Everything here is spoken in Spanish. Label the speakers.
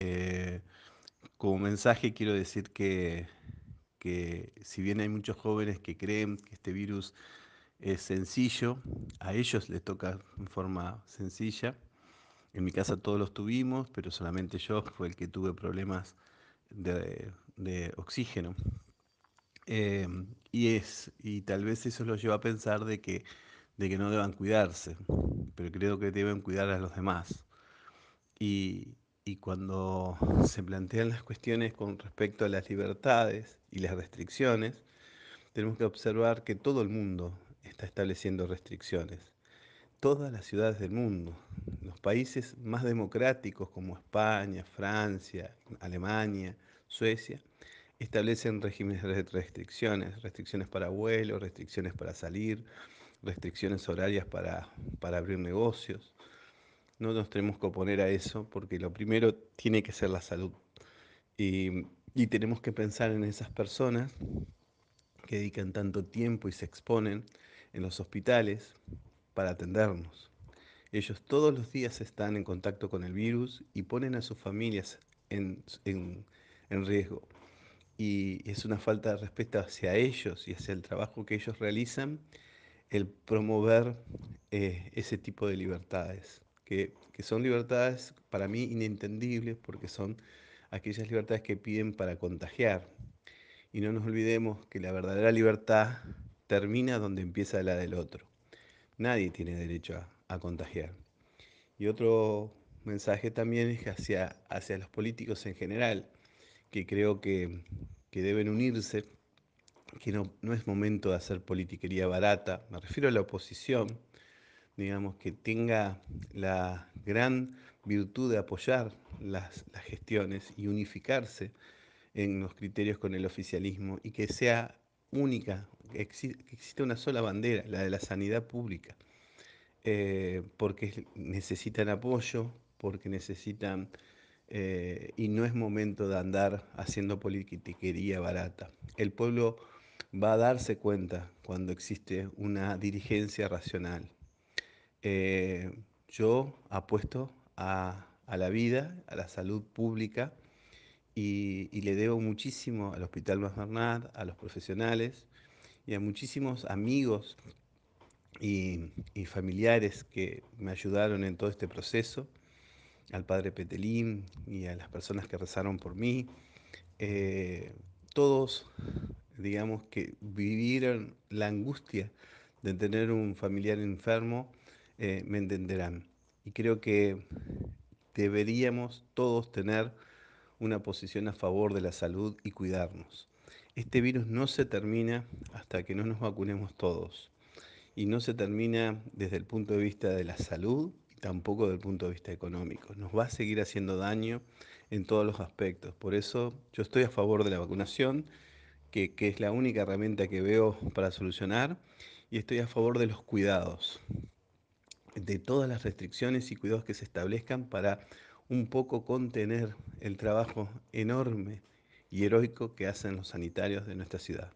Speaker 1: Eh, como mensaje quiero decir que, si bien hay muchos jóvenes que creen que este virus es sencillo, a ellos les toca en forma sencilla. En mi casa todos los tuvimos, pero solamente yo fue el que tuve problemas de, oxígeno. Eh, y, es, y tal vez eso los lleva a pensar de que, de que no deban cuidarse, pero creo que deben cuidar a los demás. Y, y cuando se plantean las cuestiones con respecto a las libertades y las restricciones, tenemos que observar que todo el mundo está estableciendo restricciones. Todas las ciudades del mundo, los países más democráticos como España, Francia, Alemania, Suecia, establecen regímenes de restricciones, restricciones para vuelo, restricciones para salir, restricciones horarias para, para abrir negocios no nos tenemos que oponer a eso, porque lo primero tiene que ser la salud. Y, tenemos que pensar en esas personas que dedican tanto tiempo y se exponen en los hospitales para atendernos. Ellos todos los días están en contacto con el virus y ponen a sus familias en, riesgo. Y es una falta de respeto hacia ellos y hacia el trabajo que ellos realizan el promover eh, ese tipo de libertades que, son libertades para mí inentendibles porque son aquellas libertades que piden para contagiar. Y no nos olvidemos que la verdadera libertad termina donde empieza la del otro. Nadie tiene derecho a, contagiar. Y otro mensaje también es hacia, hacia los políticos en general, que creo que, que deben unirse, que no, no, es momento de hacer politiquería barata, me refiero a la oposición, digamos, que tenga la gran virtud de apoyar las, gestiones y unificarse en los criterios con el oficialismo y que sea única, que, exista una sola bandera, la de la sanidad pública, eh, porque necesitan apoyo, porque necesitan, eh, y no es momento de andar haciendo politiquería barata. El pueblo va a darse cuenta cuando existe una dirigencia racional eh, yo apuesto a, a, la vida, a la salud pública y, le debo muchísimo al Hospital Más Bernard, a los profesionales y a muchísimos amigos y, familiares que me ayudaron en todo este proceso, al padre Petelín y a las personas que rezaron por mí. Eh, todos, digamos, que vivieron la angustia de tener un familiar enfermo eh, me entenderán. Y creo que deberíamos todos tener una posición a favor de la salud y cuidarnos. Este virus no se termina hasta que no nos vacunemos todos. Y no se termina desde el punto de vista de la salud y tampoco desde el punto de vista económico. Nos va a seguir haciendo daño en todos los aspectos. Por eso yo estoy a favor de la vacunación, que es la única herramienta que veo para solucionar, y estoy a favor de los cuidados, de todas las restricciones y cuidados que se establezcan para un poco contener el trabajo enorme y heroico que hacen los sanitarios de nuestra ciudad.